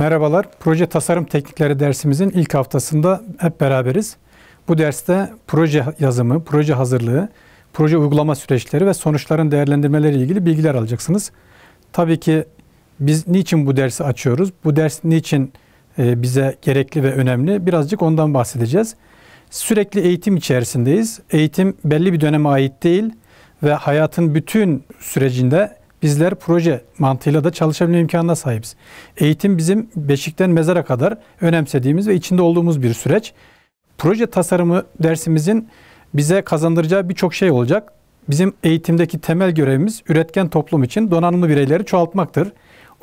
Merhabalar, Proje Tasarım Teknikleri dersimizin ilk haftasında hep beraberiz. Bu derste proje yazımı, proje hazırlığı, proje uygulama süreçleri ve sonuçların değerlendirmeleri ile ilgili bilgiler alacaksınız. Tabii ki biz niçin bu dersi açıyoruz? Bu ders niçin e, bize gerekli ve önemli? Birazcık ondan bahsedeceğiz. Sürekli eğitim içerisindeyiz. Eğitim belli bir döneme ait değil ve hayatın bütün sürecinde bizler proje mantığıyla da çalışabilme imkanına sahibiz. Eğitim bizim beşikten mezara kadar önemsediğimiz ve içinde olduğumuz bir süreç. Proje tasarımı dersimizin bize kazandıracağı birçok şey olacak. Bizim eğitimdeki temel görevimiz üretken toplum için donanımlı bireyleri çoğaltmaktır.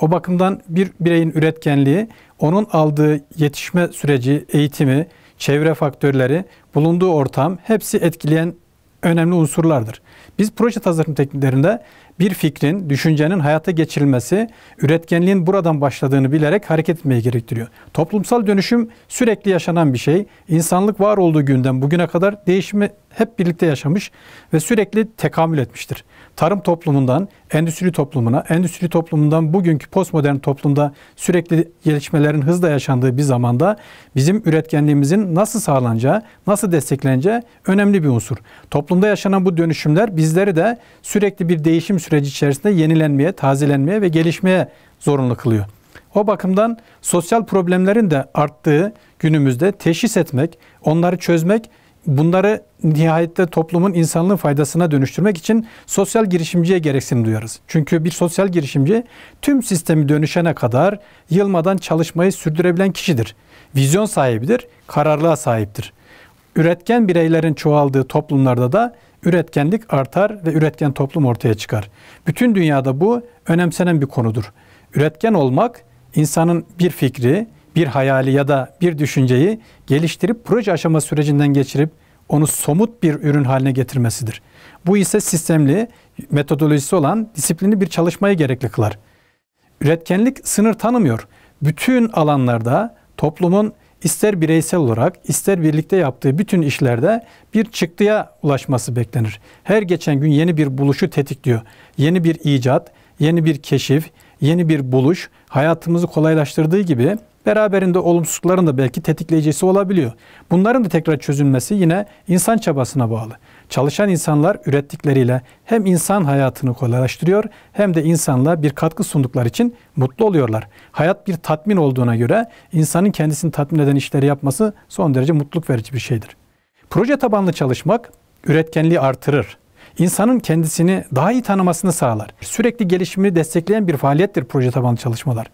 O bakımdan bir bireyin üretkenliği, onun aldığı yetişme süreci, eğitimi, çevre faktörleri, bulunduğu ortam hepsi etkileyen önemli unsurlardır. Biz proje tasarım tekniklerinde bir fikrin, düşüncenin hayata geçirilmesi üretkenliğin buradan başladığını bilerek hareket etmeyi gerektiriyor. Toplumsal dönüşüm sürekli yaşanan bir şey. İnsanlık var olduğu günden bugüne kadar değişimi hep birlikte yaşamış ve sürekli tekamül etmiştir. Tarım toplumundan endüstri toplumuna, endüstri toplumundan bugünkü postmodern toplumda sürekli gelişmelerin hızla yaşandığı bir zamanda bizim üretkenliğimizin nasıl sağlanacağı, nasıl destekleneceği önemli bir unsur. Toplumda yaşanan bu dönüşümler bizleri de sürekli bir değişim süreci içerisinde yenilenmeye, tazelenmeye ve gelişmeye zorunlu kılıyor. O bakımdan sosyal problemlerin de arttığı günümüzde teşhis etmek, onları çözmek, bunları nihayette toplumun insanlığın faydasına dönüştürmek için sosyal girişimciye gereksinim duyarız. Çünkü bir sosyal girişimci tüm sistemi dönüşene kadar yılmadan çalışmayı sürdürebilen kişidir. Vizyon sahibidir, kararlılığa sahiptir. Üretken bireylerin çoğaldığı toplumlarda da üretkenlik artar ve üretken toplum ortaya çıkar. Bütün dünyada bu önemsenen bir konudur. Üretken olmak insanın bir fikri, bir hayali ya da bir düşünceyi geliştirip proje aşama sürecinden geçirip onu somut bir ürün haline getirmesidir. Bu ise sistemli, metodolojisi olan disiplini bir çalışmayı gerekli kılar. Üretkenlik sınır tanımıyor. Bütün alanlarda toplumun ister bireysel olarak ister birlikte yaptığı bütün işlerde bir çıktıya ulaşması beklenir. Her geçen gün yeni bir buluşu tetikliyor. Yeni bir icat, yeni bir keşif, yeni bir buluş hayatımızı kolaylaştırdığı gibi beraberinde olumsuzlukların da belki tetikleyicisi olabiliyor. Bunların da tekrar çözülmesi yine insan çabasına bağlı. Çalışan insanlar ürettikleriyle hem insan hayatını kolaylaştırıyor hem de insanla bir katkı sundukları için mutlu oluyorlar. Hayat bir tatmin olduğuna göre insanın kendisini tatmin eden işleri yapması son derece mutluluk verici bir şeydir. Proje tabanlı çalışmak üretkenliği artırır. İnsanın kendisini daha iyi tanımasını sağlar. Sürekli gelişimini destekleyen bir faaliyettir proje tabanlı çalışmalar.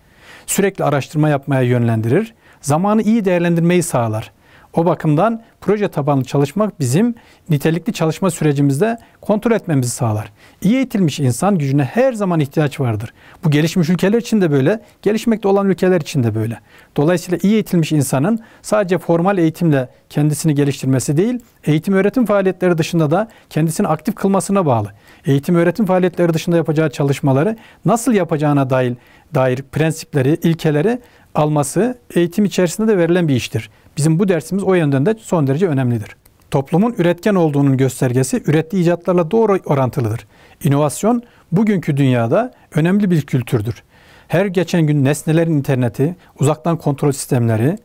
Sürekli araştırma yapmaya yönlendirir, zamanı iyi değerlendirmeyi sağlar o bakımdan proje tabanlı çalışmak bizim nitelikli çalışma sürecimizde kontrol etmemizi sağlar. İyi eğitilmiş insan gücüne her zaman ihtiyaç vardır. Bu gelişmiş ülkeler için de böyle, gelişmekte olan ülkeler için de böyle. Dolayısıyla iyi eğitilmiş insanın sadece formal eğitimle kendisini geliştirmesi değil, eğitim öğretim faaliyetleri dışında da kendisini aktif kılmasına bağlı. Eğitim öğretim faaliyetleri dışında yapacağı çalışmaları nasıl yapacağına dair dair prensipleri, ilkeleri alması eğitim içerisinde de verilen bir iştir. Bizim bu dersimiz o yönden de son derece önemlidir. Toplumun üretken olduğunun göstergesi ürettiği icatlarla doğru orantılıdır. İnovasyon bugünkü dünyada önemli bir kültürdür. Her geçen gün nesnelerin interneti, uzaktan kontrol sistemleri,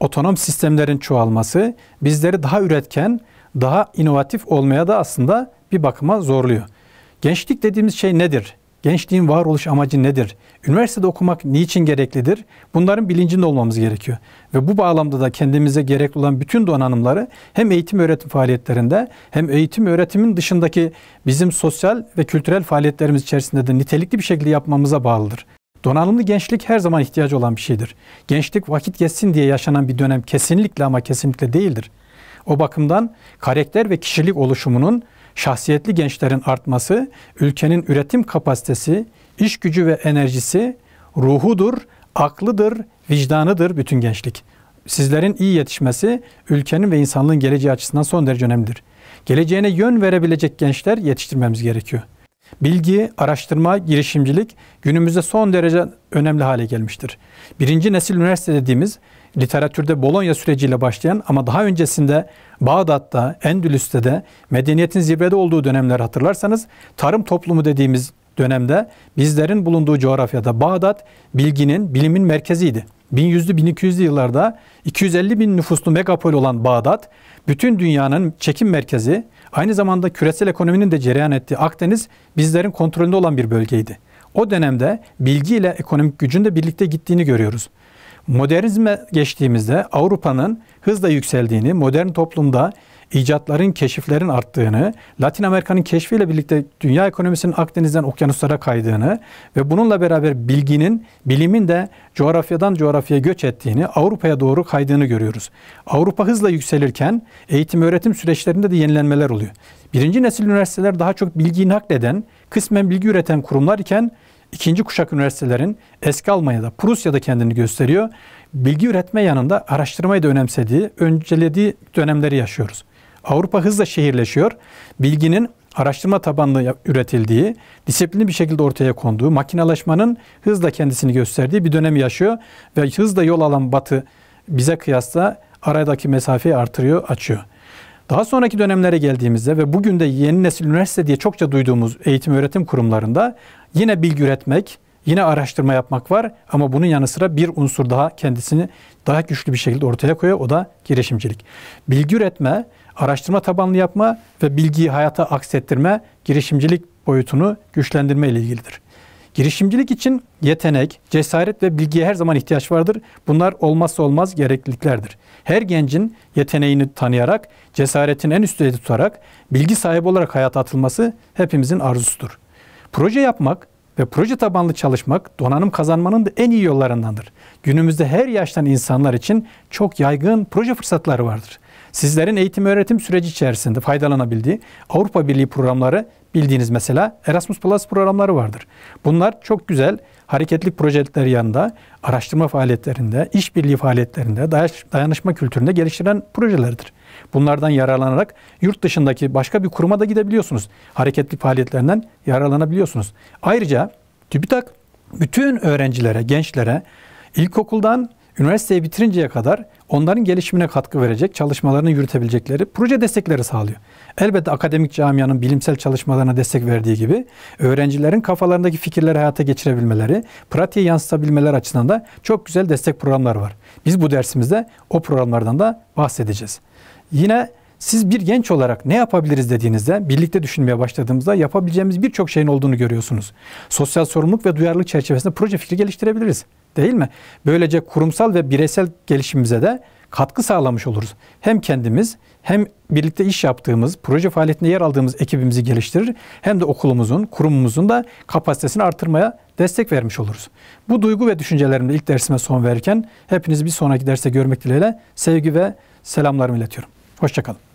otonom sistemlerin çoğalması bizleri daha üretken, daha inovatif olmaya da aslında bir bakıma zorluyor. Gençlik dediğimiz şey nedir? Gençliğin varoluş amacı nedir? Üniversitede okumak niçin gereklidir? Bunların bilincinde olmamız gerekiyor. Ve bu bağlamda da kendimize gerekli olan bütün donanımları hem eğitim öğretim faaliyetlerinde hem eğitim öğretimin dışındaki bizim sosyal ve kültürel faaliyetlerimiz içerisinde de nitelikli bir şekilde yapmamıza bağlıdır. Donanımlı gençlik her zaman ihtiyacı olan bir şeydir. Gençlik vakit geçsin diye yaşanan bir dönem kesinlikle ama kesinlikle değildir. O bakımdan karakter ve kişilik oluşumunun şahsiyetli gençlerin artması ülkenin üretim kapasitesi, iş gücü ve enerjisi ruhudur, aklıdır, vicdanıdır bütün gençlik. Sizlerin iyi yetişmesi ülkenin ve insanlığın geleceği açısından son derece önemlidir. Geleceğine yön verebilecek gençler yetiştirmemiz gerekiyor. Bilgi, araştırma, girişimcilik günümüzde son derece önemli hale gelmiştir. Birinci nesil üniversite dediğimiz literatürde Bolonya süreciyle başlayan ama daha öncesinde Bağdat'ta, Endülüs'te de medeniyetin zirvede olduğu dönemler hatırlarsanız tarım toplumu dediğimiz dönemde bizlerin bulunduğu coğrafyada Bağdat bilginin, bilimin merkeziydi. 1100'lü 1200'lü yıllarda 250 bin nüfuslu megapol olan Bağdat, bütün dünyanın çekim merkezi, aynı zamanda küresel ekonominin de cereyan ettiği Akdeniz bizlerin kontrolünde olan bir bölgeydi. O dönemde bilgi ile ekonomik gücün de birlikte gittiğini görüyoruz. Modernizme geçtiğimizde Avrupa'nın hızla yükseldiğini, modern toplumda icatların, keşiflerin arttığını, Latin Amerika'nın keşfiyle birlikte dünya ekonomisinin Akdeniz'den okyanuslara kaydığını ve bununla beraber bilginin, bilimin de coğrafyadan coğrafyaya göç ettiğini, Avrupa'ya doğru kaydığını görüyoruz. Avrupa hızla yükselirken eğitim öğretim süreçlerinde de yenilenmeler oluyor. Birinci nesil üniversiteler daha çok bilgiyi nakleden, kısmen bilgi üreten kurumlar iken ikinci kuşak üniversitelerin eski Almanya'da, Prusya'da kendini gösteriyor. Bilgi üretme yanında araştırmayı da önemsediği, öncelediği dönemleri yaşıyoruz. Avrupa hızla şehirleşiyor. Bilginin araştırma tabanlı üretildiği, disiplinli bir şekilde ortaya konduğu, makinalaşmanın hızla kendisini gösterdiği bir dönemi yaşıyor ve hızla yol alan Batı bize kıyasla aradaki mesafeyi artırıyor, açıyor. Daha sonraki dönemlere geldiğimizde ve bugün de yeni nesil üniversite diye çokça duyduğumuz eğitim öğretim kurumlarında yine bilgi üretmek, yine araştırma yapmak var ama bunun yanı sıra bir unsur daha kendisini daha güçlü bir şekilde ortaya koyuyor o da girişimcilik. Bilgi üretme, araştırma tabanlı yapma ve bilgiyi hayata aksettirme girişimcilik boyutunu güçlendirme ile ilgilidir. Girişimcilik için yetenek, cesaret ve bilgiye her zaman ihtiyaç vardır. Bunlar olmazsa olmaz gerekliliklerdir. Her gencin yeteneğini tanıyarak, cesaretini en üstüne tutarak, bilgi sahibi olarak hayata atılması hepimizin arzusudur. Proje yapmak ve proje tabanlı çalışmak donanım kazanmanın da en iyi yollarındandır. Günümüzde her yaştan insanlar için çok yaygın proje fırsatları vardır. Sizlerin eğitim öğretim süreci içerisinde faydalanabildiği Avrupa Birliği programları bildiğiniz mesela Erasmus Plus programları vardır. Bunlar çok güzel hareketlik projeleri yanında araştırma faaliyetlerinde, işbirliği faaliyetlerinde, dayanışma kültüründe geliştirilen projelerdir. Bunlardan yararlanarak yurt dışındaki başka bir kuruma da gidebiliyorsunuz. Hareketlik faaliyetlerinden yararlanabiliyorsunuz. Ayrıca TÜBİTAK bütün öğrencilere, gençlere ilkokuldan üniversiteyi bitirinceye kadar onların gelişimine katkı verecek, çalışmalarını yürütebilecekleri proje destekleri sağlıyor. Elbette akademik camianın bilimsel çalışmalarına destek verdiği gibi öğrencilerin kafalarındaki fikirleri hayata geçirebilmeleri, pratiğe yansıtabilmeleri açısından da çok güzel destek programları var. Biz bu dersimizde o programlardan da bahsedeceğiz. Yine siz bir genç olarak ne yapabiliriz dediğinizde, birlikte düşünmeye başladığımızda yapabileceğimiz birçok şeyin olduğunu görüyorsunuz. Sosyal sorumluluk ve duyarlılık çerçevesinde proje fikri geliştirebiliriz. Değil mi? Böylece kurumsal ve bireysel gelişimimize de katkı sağlamış oluruz. Hem kendimiz hem birlikte iş yaptığımız, proje faaliyetinde yer aldığımız ekibimizi geliştirir hem de okulumuzun, kurumumuzun da kapasitesini artırmaya destek vermiş oluruz. Bu duygu ve düşüncelerimle ilk dersime son verirken hepinizi bir sonraki derste görmek dileğiyle sevgi ve selamlarımı iletiyorum. Hoşçakalın.